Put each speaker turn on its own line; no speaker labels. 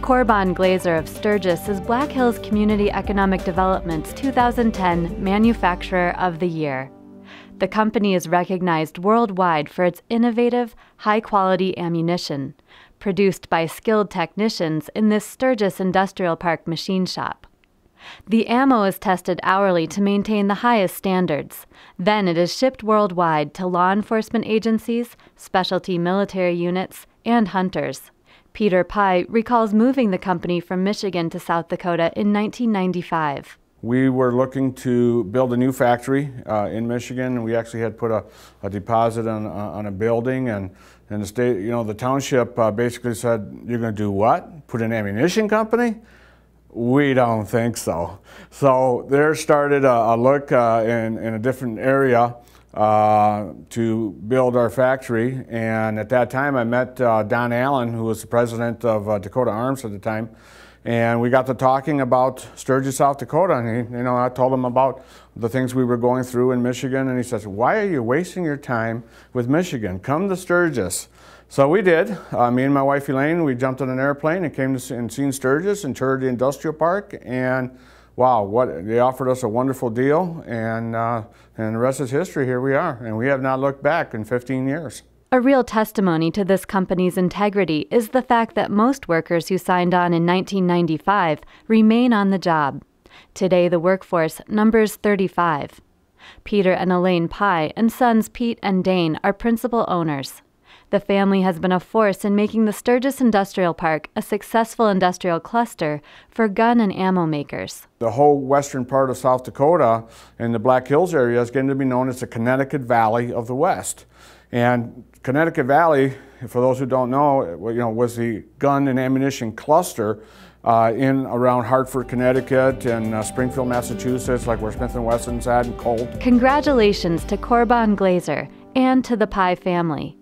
Corban Glazer of Sturgis is Black Hills Community Economic Development's 2010 Manufacturer of the Year. The company is recognized worldwide for its innovative, high quality ammunition, produced by skilled technicians in this Sturgis Industrial Park machine shop. The ammo is tested hourly to maintain the highest standards. Then it is shipped worldwide to law enforcement agencies, specialty military units, and hunters. Peter Pye recalls moving the company from Michigan to South Dakota in 1995.
We were looking to build a new factory uh, in Michigan, and we actually had put a, a deposit on, uh, on, a building, and, and the state, you know, the township uh, basically said, "You're going to do what? Put an ammunition company?" We don't think so. So there started a, a look uh, in, in a different area uh, to build our factory. And at that time, I met uh, Don Allen, who was the president of uh, Dakota Arms at the time. And we got to talking about Sturgis, South Dakota. And he, you know, I told him about the things we were going through in Michigan. And he says, Why are you wasting your time with Michigan? Come to Sturgis. So we did. Uh, me and my wife Elaine, we jumped on an airplane and came to and seen Sturgis and toured the industrial park. And wow, what they offered us a wonderful deal, and uh, and the rest is history. Here we are, and we have not looked back in 15 years.
A real testimony to this company's integrity is the fact that most workers who signed on in 1995 remain on the job. Today, the workforce numbers 35. Peter and Elaine Pye and sons Pete and Dane are principal owners. The family has been a force in making the Sturgis Industrial Park a successful industrial cluster for gun and ammo makers.
The whole western part of South Dakota and the Black Hills area is going to be known as the Connecticut Valley of the West. And Connecticut Valley, for those who don't know, you know was the gun and ammunition cluster uh, in around Hartford, Connecticut, and uh, Springfield, Massachusetts, like where Smith & Wesson's at, and Colt.
Congratulations to Corban Glazer and to the Pye family.